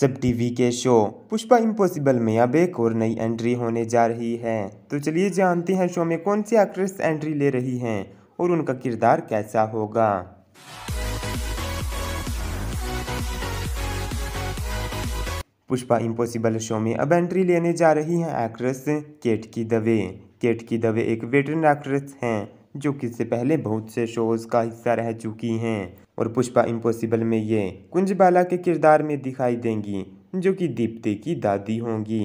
सब टीवी के show Pushpa impossible में अब एक और नई एंट्री होने जा रही है तो चलिए जानते हैं शो में कौन सी एक्ट्रेस एंट्री ले रही हैं और उनका किरदार कैसा होगा पुष्पा इम्पोसिबल शो में अब एंट्री लेने जा रही हैं actress cat Ketki Dave cat Ketki Dave एक वेटरन एक्ट्रेस हैं जो कि इससे पहले बहुत से शोज का हिस्सा रह चुकी हैं और पुष्पा इम्पोसिबल में ये कुंज बाला के किरदार में दिखाई देंगी जो कि दीप्ति की दादी होंगी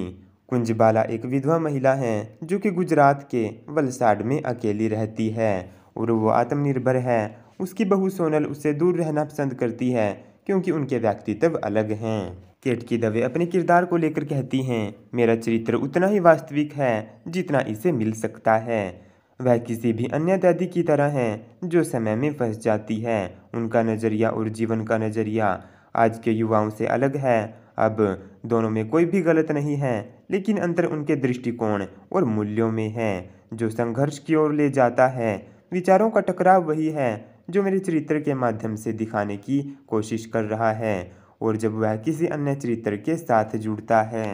कुंज बाला एक विधवा महिला हैं जो कि गुजरात के वलसाड में अकेली रहती है और वो आत्मनिर्भर है उसकी बहू सोनल उससे दूर रहना पसंद करती है क्योंकि उनके व्यक्तित्व अलग हैं केट की दवे अपने किरदार को लेकर कहती हैं मेरा चरित्र उतना ही वास्तविक है जितना इसे मिल सकता है वह किसी भी अन्य दादी की तरह हैं जो समय में फंस जाती है उनका नज़रिया और जीवन का नज़रिया आज के युवाओं से अलग है अब दोनों में कोई भी गलत नहीं है लेकिन अंतर उनके दृष्टिकोण और मूल्यों में है जो संघर्ष की ओर ले जाता है विचारों का टकराव वही है जो मेरे चरित्र के माध्यम से दिखाने की कोशिश कर रहा है और जब वह किसी अन्य चरित्र के साथ जुड़ता है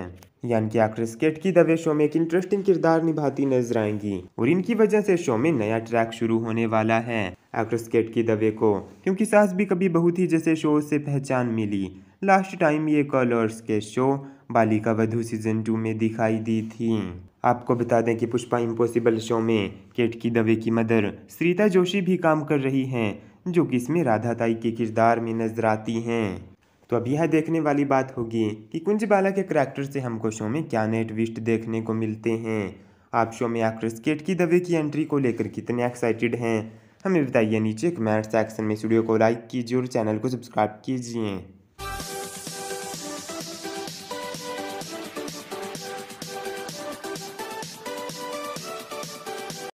यानी कि आखिर स्केट की दवे शो में एक इंटरेस्टिंग किरदार निभाती नजर आएंगी और इनकी वजह से शो में नया ट्रैक शुरू होने वाला है एक्ट्रेस केट की दवे को क्योंकि सास भी कभी बहुत ही जैसे शो से पहचान मिली लास्ट टाइम ये कलर्स के show Balika Vadhu season two में दिखाई दी थी आपको बता दें कि पुष्पा इम्पोसिबल शो में केट की दवे की मदर श्रीता जोशी भी काम कर रही हैं जो कि इसमें राधा ताई के किरदार में नजर आती हैं तो अब यह देखने वाली बात होगी कि कुंज बाला के करैक्टर से हमको शो में क्या नए ट्विस्ट देखने को मिलते हैं आप शो में आकर स्केट की दवे की एंट्री को लेकर कितने एक्साइटेड हैं हमें बताइए नीचे कमेंट सेक्शन में स्टूडियो को लाइक कीजिए और चैनल को सब्सक्राइब कीजिए